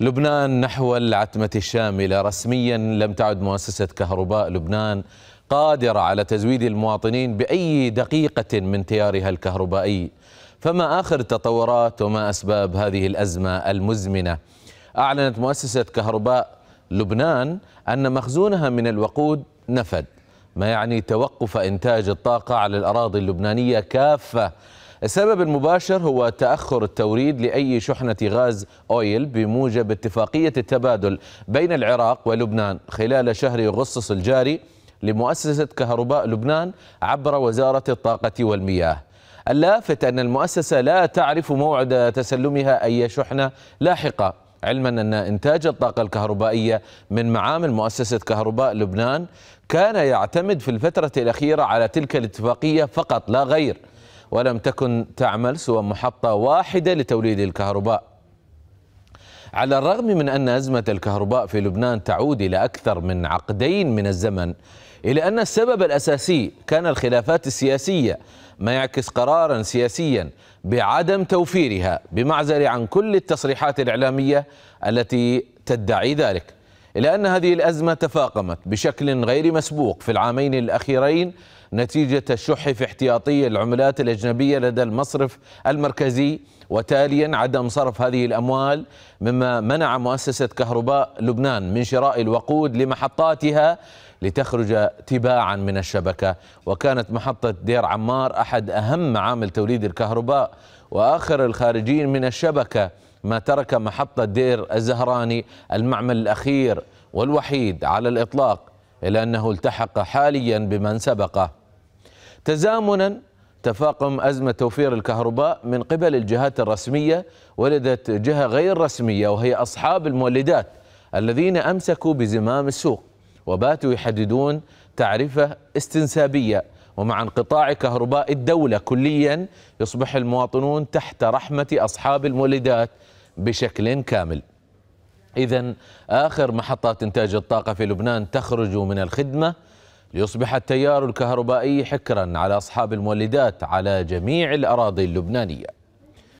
لبنان نحو العتمة الشاملة رسميا لم تعد مؤسسة كهرباء لبنان قادرة على تزويد المواطنين بأي دقيقة من تيارها الكهربائي فما آخر التطورات وما أسباب هذه الأزمة المزمنة أعلنت مؤسسة كهرباء لبنان أن مخزونها من الوقود نفد ما يعني توقف إنتاج الطاقة على الأراضي اللبنانية كافة السبب المباشر هو تأخر التوريد لأي شحنة غاز أويل بموجب اتفاقية التبادل بين العراق ولبنان خلال شهر أغسطس الجاري لمؤسسة كهرباء لبنان عبر وزارة الطاقة والمياه اللافت أن المؤسسة لا تعرف موعد تسلمها أي شحنة لاحقة علما أن إنتاج الطاقة الكهربائية من معامل مؤسسة كهرباء لبنان كان يعتمد في الفترة الأخيرة على تلك الاتفاقية فقط لا غير ولم تكن تعمل سوى محطة واحدة لتوليد الكهرباء على الرغم من أن أزمة الكهرباء في لبنان تعود إلى أكثر من عقدين من الزمن إلا أن السبب الأساسي كان الخلافات السياسية ما يعكس قرارا سياسيا بعدم توفيرها بمعزل عن كل التصريحات الإعلامية التي تدعي ذلك إلى أن هذه الأزمة تفاقمت بشكل غير مسبوق في العامين الأخيرين نتيجة الشح في احتياطي العملات الأجنبية لدى المصرف المركزي وتاليا عدم صرف هذه الأموال مما منع مؤسسة كهرباء لبنان من شراء الوقود لمحطاتها لتخرج تباعا من الشبكة وكانت محطة دير عمار أحد أهم معامل توليد الكهرباء وآخر الخارجين من الشبكة ما ترك محطة دير الزهراني المعمل الأخير والوحيد على الإطلاق إلا أنه التحق حاليا بمن سبقه تزامنا تفاقم أزمة توفير الكهرباء من قبل الجهات الرسمية ولدت جهة غير رسمية وهي أصحاب المولدات الذين أمسكوا بزمام السوق وباتوا يحددون تعرفة استنسابية ومع انقطاع كهرباء الدولة كليا يصبح المواطنون تحت رحمة أصحاب المولدات بشكل كامل إذا آخر محطات إنتاج الطاقة في لبنان تخرج من الخدمة ليصبح التيار الكهربائي حكرا على أصحاب المولدات على جميع الأراضي اللبنانية